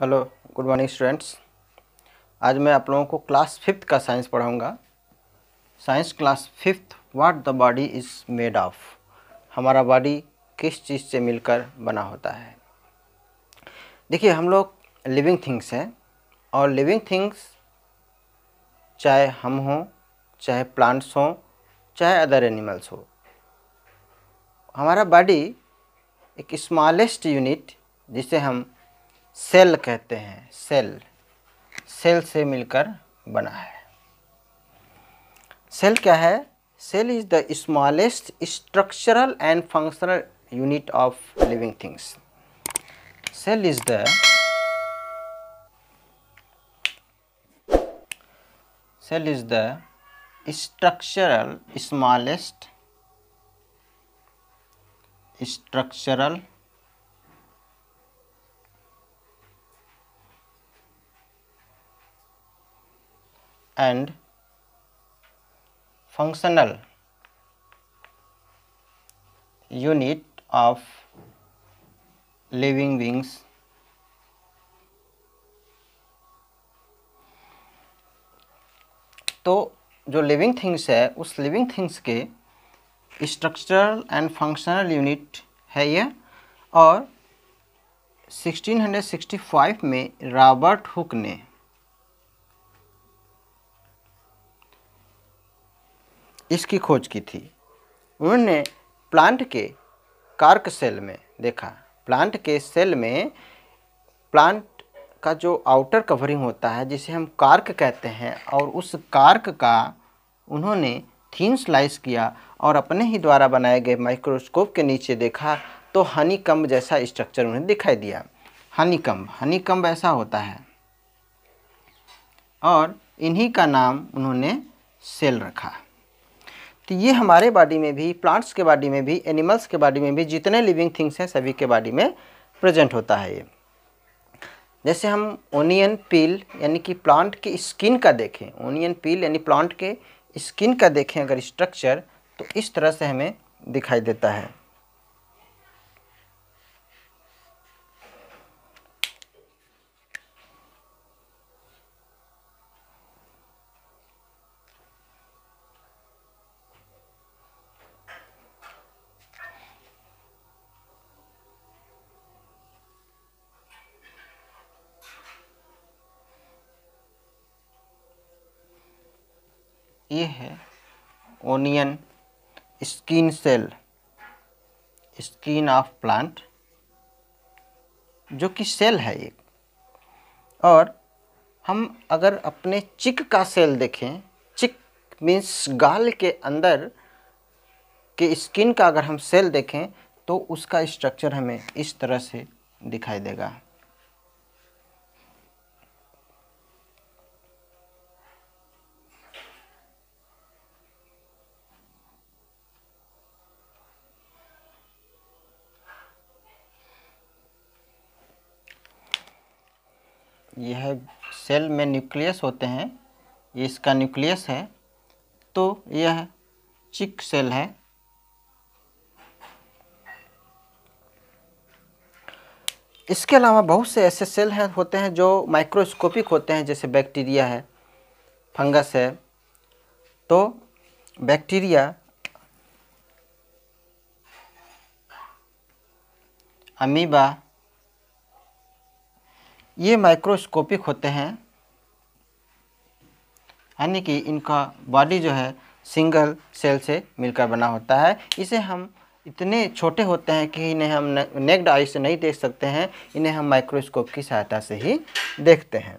Hello good morning students आज मैं आप लोगों को क्लास फिफ्थ का साइंस पढ़ाऊंगा science class fifth what the body is made of हमारा बॉडी किस चीज़ से मिलकर बना होता है देखिए हम लोग लिविंग थिंग्स हैं और लिविंग थिंग्स चाहे हम हों चाहे प्लांट्स हों चाहे अदर एनिमल्स हो हमारा बॉडी एक स्मॉलेस्ट यूनिट जिसे हम सेल कहते हैं सेल सेल से मिलकर बना है सेल क्या है cell is the smallest structural and functional unit of living things cell is the cell is the structural smallest structural and functional unit of living beings तो जो लिविंग थिंग्स है उस लिविंग थिंग्स के structural and functional unit है यह और 1665 में Robert Hooke ने इसकी खोज की थी उन्होंने प्लांट के कार्क सेल में देखा प्लांट के सेल में प्लांट का जो आउटर कवरिंग होता है जिसे हम कार्क कहते हैं और उस कार्क का उन्होंने थीन स्लाइस किया और अपने ही द्वारा बनाए गए माइक्रोस्कोप के नीचे देखा तो हनीकम्ब जैसा स्ट्रक्चर उन्हें दिखाई दिया हनीकम्ब हनीकम्ब ऐसा होता है और इन्हीं का नाम उन्होंने सेल रखा तो ये हमारे बॉडी में भी प्लांट्स के बॉडी में भी एनिमल्स के बॉडी में भी जितने लिविंग थिंग्स हैं सभी के बॉडी में प्रेजेंट होता है ये जैसे हम ओनियन पील यानी कि प्लांट की स्किन का देखें ओनियन पील यानी प्लांट के स्किन का देखें अगर स्ट्रक्चर तो इस तरह से हमें दिखाई देता है ये है onion skin cell skin of plant जो कि सेल है एक और हम अगर अपने चिक का सेल देखें चिक मीन्स गाल के अंदर के स्किन का अगर हम सेल देखें तो उसका स्ट्रक्चर हमें इस तरह से दिखाई देगा सेल में न्यूक्लियस होते हैं ये इसका न्यूक्लियस है तो यह चिक सेल है इसके अलावा बहुत से ऐसे सेल हैं होते हैं जो माइक्रोस्कोपिक होते हैं जैसे बैक्टीरिया है फंगस है तो बैक्टीरिया अमीबा ये माइक्रोस्कोपिक होते हैं यानी कि इनका बॉडी जो है सिंगल सेल से मिलकर बना होता है इसे हम इतने छोटे होते हैं कि इन्हें हम नेक्ड आई से नहीं देख सकते हैं इन्हें हम माइक्रोस्कोप की सहायता से ही देखते हैं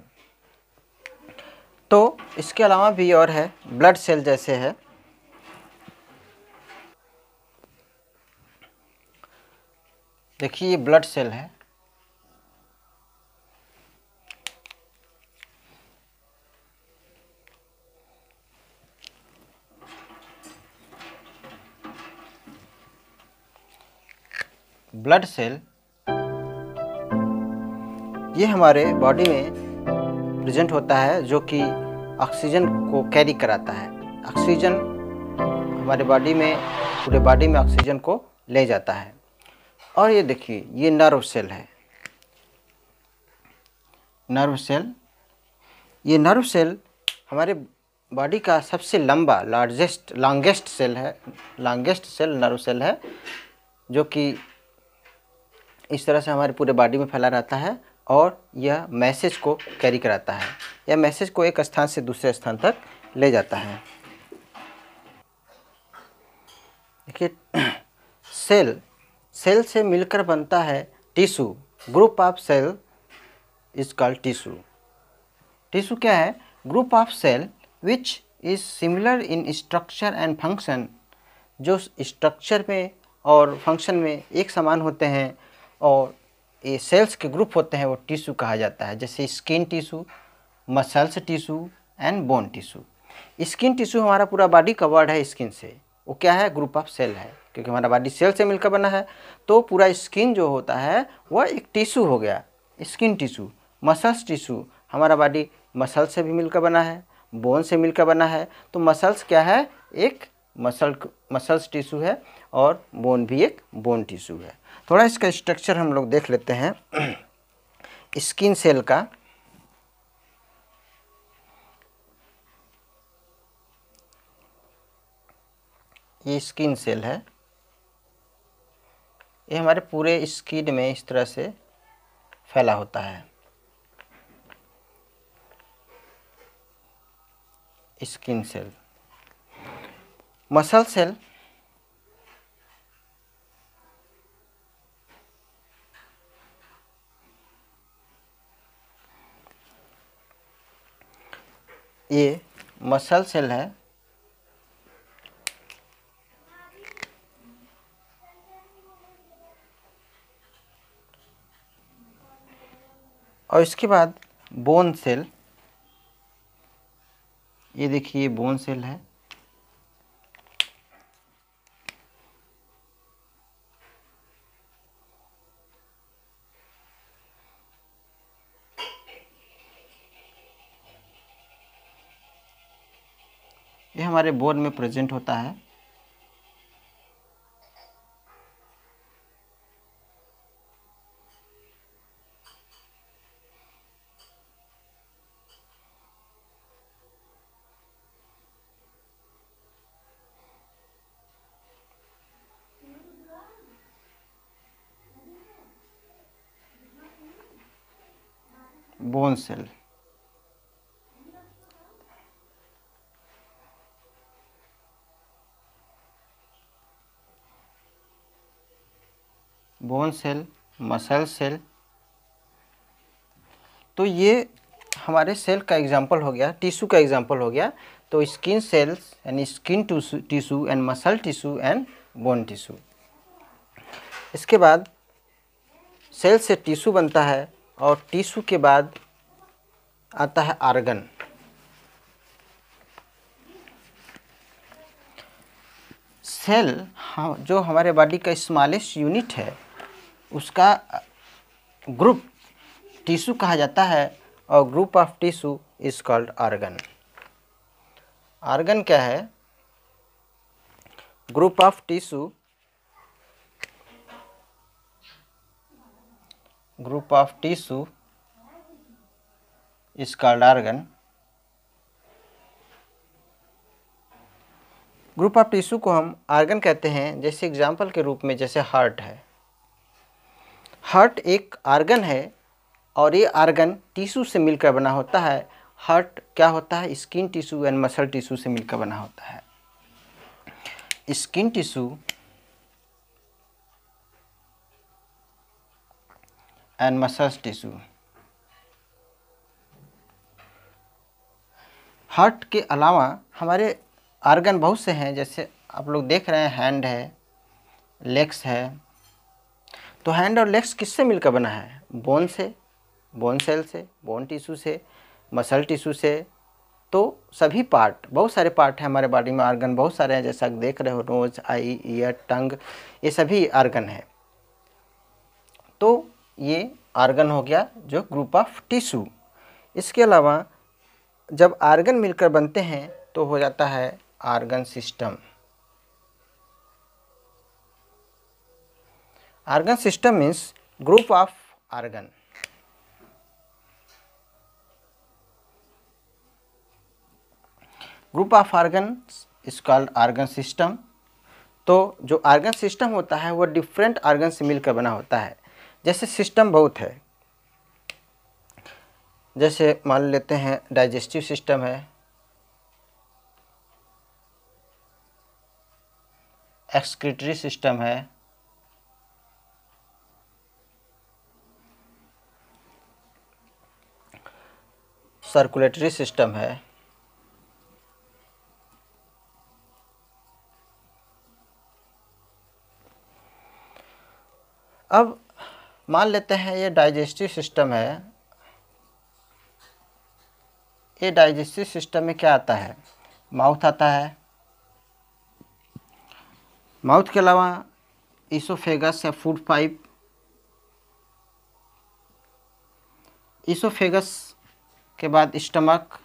तो इसके अलावा भी और है ब्लड सेल जैसे है देखिए ये ब्लड सेल है ब्लड सेल ये हमारे बॉडी में प्रेजेंट होता है जो कि ऑक्सीजन को कैरी कराता है ऑक्सीजन हमारे बॉडी में पूरे बॉडी में ऑक्सीजन को ले जाता है और ये देखिए ये नर्व सेल है नर्व सेल ये नर्व सेल हमारे बॉडी का सबसे लंबा लार्जेस्ट लॉन्गेस्ट सेल है लॉन्गेस्ट सेल नर्व सेल है जो कि इस तरह से हमारे पूरे बॉडी में फैला रहता है और यह मैसेज को कैरी कराता है यह मैसेज को एक स्थान से दूसरे स्थान तक ले जाता है देखिए सेल सेल से मिलकर बनता है tissue group of cell is called tissue tissue क्या है group of cell which is similar in structure and function जो स्ट्रक्चर में और फंक्शन में एक समान होते हैं और ये सेल्स के ग्रुप होते हैं वो टिश्यू कहा जाता है जैसे skin tissue muscles tissue and bone tissue skin tissue हमारा पूरा बॉडी कवर्ड है स्किन से वो क्या है ग्रुप ऑफ सेल है क्योंकि हमारा बॉडी सेल से मिलकर बना है तो पूरा स्किन जो होता है वह एक टिश्यू हो गया स्किन टिश्यू मसल्स टिश्यू हमारा बॉडी मसल से भी मिलकर बना है बोन से मिलकर बना है तो मसल्स क्या है एक मसल मसल्स टिश्यू है और बोन भी एक बोन टिश्यू है थोड़ा इसका स्ट्रक्चर हम लोग देख लेते हैं स्किन सेल का ये स्किन सेल है ये हमारे पूरे स्किन में इस तरह से फैला होता है स्किन सेल मसल सेल ये मसल सेल है और इसके बाद बोन सेल ये देखिए बोन सेल है हमारे बोर्ड में प्रेजेंट होता है bone cell bone cell muscle cell तो ये हमारे सेल का एग्जाम्पल हो गया टिश्यू का एग्जाम्पल हो गया तो skin cells and skin tissue and muscle tissue and bone tissue इसके बाद सेल से टिश्यू बनता है और टिश्यू के बाद आता है आर्गन सेल हाँ जो हमारे बॉडी का स्मॉलेस्ट यूनिट है उसका ग्रुप टिश्यू कहा जाता है और group of tissue is called organ organ क्या है group of tissue group of tissue is called organ group of tissue को हम आर्गन कहते हैं जैसे एग्जाम्पल के रूप में जैसे हार्ट है हार्ट एक आर्गन है और ये आर्गन टिशू से मिलकर बना होता है हार्ट क्या होता है skin tissue and muscle tissue से मिलकर बना होता है skin tissue and muscle tissue heart के अलावा हमारे आर्गन बहुत से हैं जैसे आप लोग देख रहे हैं हैंड है लेग्स है तो हैंड और लेग्स किससे मिलकर बना है बोन से बोन सेल से बोन टिश्यू से मसल टिश्यू से तो सभी पार्ट बहुत सारे पार्ट हैं हमारे बॉडी में आर्गन बहुत सारे हैं जैसा देख रहे हो नोज आई ईयर टंग ये सभी आर्गन है तो ये आर्गन हो गया जो ग्रुप ऑफ टिश्यू इसके अलावा जब आर्गन मिलकर बनते हैं तो हो जाता है organ system organ system means group of organ Group of organs is called organ system. तो जो organ system होता है वो different organ से मिलकर बना होता है जैसे system बहुत है जैसे मान लेते हैं डाइजेस्टिव सिस्टम है एक्सक्रिटरी सिस्टम है सर्कुलेटरी सिस्टम है अब मान लेते हैं ये डाइजेस्टिव सिस्टम है ये डाइजेस्टिव सिस्टम में क्या आता है माउथ आता है माउथ के अलावा इसोफेगस या फूड पाइप इसोफेगस के बाद स्टमक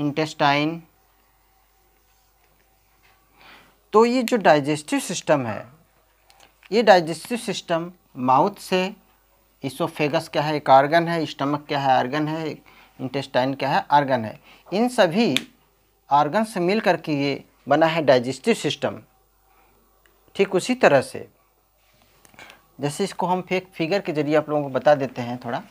इंटेस्टाइन तो ये जो डाइजेस्टिव सिस्टम है ये डाइजेस्टिव सिस्टम माउथ से इसोफेगस क्या है एक आर्गन है स्टमक क्या है आर्गन है इंटेस्टाइन क्या है आर्गन है इन सभी आर्गन से मिल करके ये बना है डाइजेस्टिव सिस्टम ठीक उसी तरह से जैसे इसको हम फेक फिगर के जरिए आप लोगों को बता देते हैं थोड़ा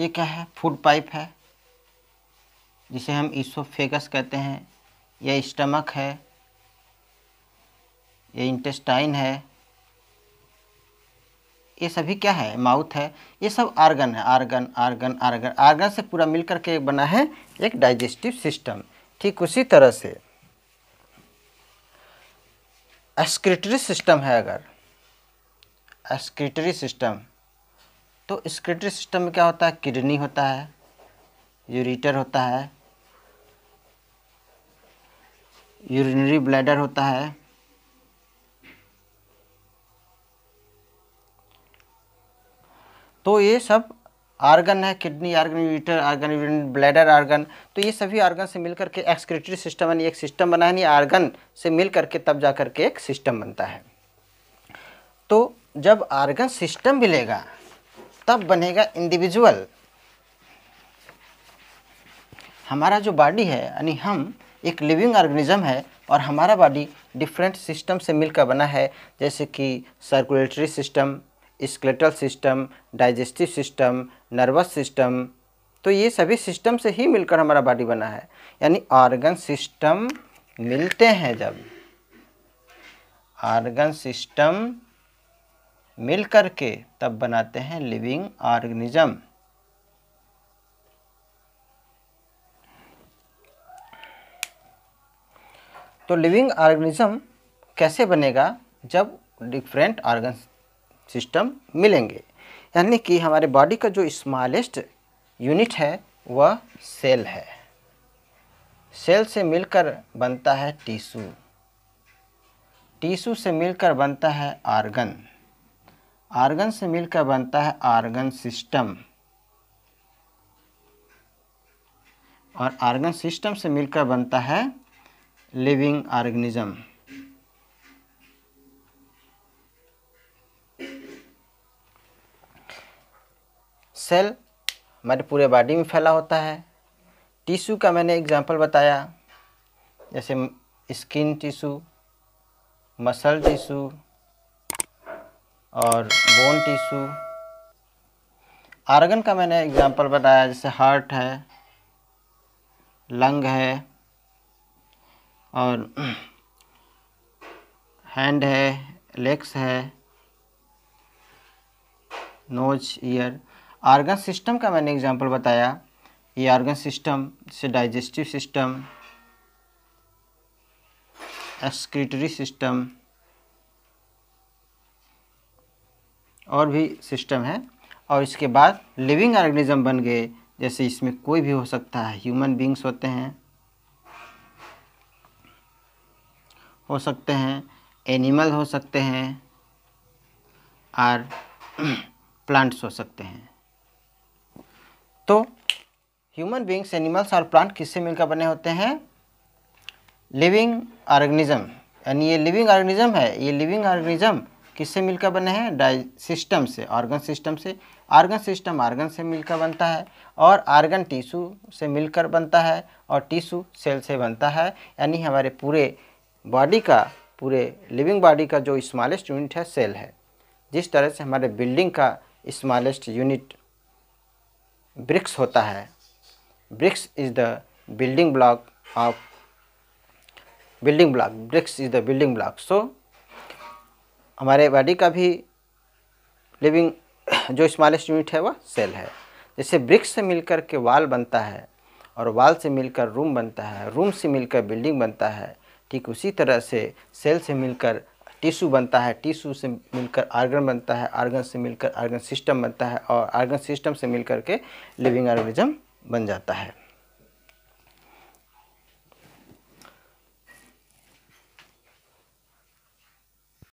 ये क्या है फूड पाइप है जिसे हम ईसोफेगस कहते हैं यह स्टमक है ये इंटेस्टाइन है ये सभी क्या है माउथ है ये सब आर्गन है आर्गन आर्गन आर्गन आर्गन से पूरा मिल करके बना है एक डाइजेस्टिव सिस्टम ठीक उसी तरह से एस्क्रिटरी सिस्टम है अगर एस्क्रिटरी सिस्टम तो स्क्रेटरी सिस्टम में क्या होता है किडनी होता है यूरिटर होता है यूरिनरी ब्लैडर होता है तो ये सब आर्गन है kidney organ ureter organ urine bladder organ तो ये सभी आर्गन से मिलकर के एक्सक्रेटरी सिस्टम यानी एक सिस्टम बना है यानी आर्गन से मिल करके तब जा करके एक सिस्टम बनता है तो जब आर्गन सिस्टम मिलेगा तब बनेगा इंडिविजुअल हमारा जो बॉडी है यानी हम एक लिविंग ऑर्गेनिज्म है और हमारा बॉडी डिफरेंट सिस्टम से मिलकर बना है जैसे कि circulatory system skeletal system digestive system nervous system तो ये सभी सिस्टम से ही मिलकर हमारा बॉडी बना है यानी ऑर्गन सिस्टम मिलते हैं जब ऑर्गन सिस्टम मिल कर के तब बनाते हैं लिविंग ऑर्गेनिज्म तो लिविंग ऑर्गेनिज्म कैसे बनेगा जब डिफरेंट ऑर्गन सिस्टम मिलेंगे यानी कि हमारे बॉडी का जो स्मॉलेस्ट यूनिट है वह सेल है सेल से मिलकर बनता है टीशू टीशू से मिलकर बनता है ऑर्गन आर्गन से मिलकर बनता है आर्गन सिस्टम और आर्गन सिस्टम से मिलकर बनता है लिविंग ऑर्गेनिज्म सेल हमारे पूरे बॉडी में फैला होता है टिश्यू का मैंने एग्जांपल बताया जैसे स्किन टिश्यू मसल टिश्यू और बोन टिश्यू आर्गन का मैंने एग्जांपल बताया जैसे हार्ट है लंग है और हैंड है लेग्स है नोज ईयर आर्गन सिस्टम का मैंने एग्जांपल बताया ये आर्गन सिस्टम जैसे डाइजेस्टिव सिस्टम एक्सक्रीटरी सिस्टम और भी सिस्टम है और इसके बाद लिविंग ऑर्गेनिज्म बन गए जैसे इसमें कोई भी हो सकता है ह्यूमन बींग्स होते हैं हो सकते हैं एनिमल हो सकते हैं और प्लांट्स हो सकते हैं तो ह्यूमन बींग्स एनिमल्स और प्लांट किससे मिलकर बने होते हैं लिविंग ऑर्गेनिज्म यानी ये लिविंग ऑर्गेनिज्म है ये लिविंग ऑर्गेनिज्म किससे मिलकर बने हैं डाइ सिस्टम से ऑर्गन सिस्टम से आर्गन सिस्टम आर्गन से मिलकर बनता है और आर्गन टिशू से मिलकर बनता है और टिशू सेल से बनता है यानी हमारे पूरे बॉडी का पूरे लिविंग बॉडी का जो स्मॉलेस्ट यूनिट है सेल है जिस तरह से हमारे बिल्डिंग का स्मॉलेस्ट यूनिट ब्रिक्स होता है bricks is the building block of building block bricks is the building block so हमारे बॉडी का भी लिविंग जो स्मॉलेस्ट यूनिट है वह सेल है जैसे ब्रिक्स से मिलकर के वाल बनता है और वाल से मिलकर रूम बनता है रूम से मिलकर बिल्डिंग बनता है ठीक उसी तरह से सेल से मिलकर टिश्यू बनता है टिशू से मिलकर आर्गन बनता है आर्गन से मिलकर आर्गन सिस्टम बनता है और आर्गन सिस्टम से मिलकर के लिविंग ऑर्गेनिज्म बन जाता है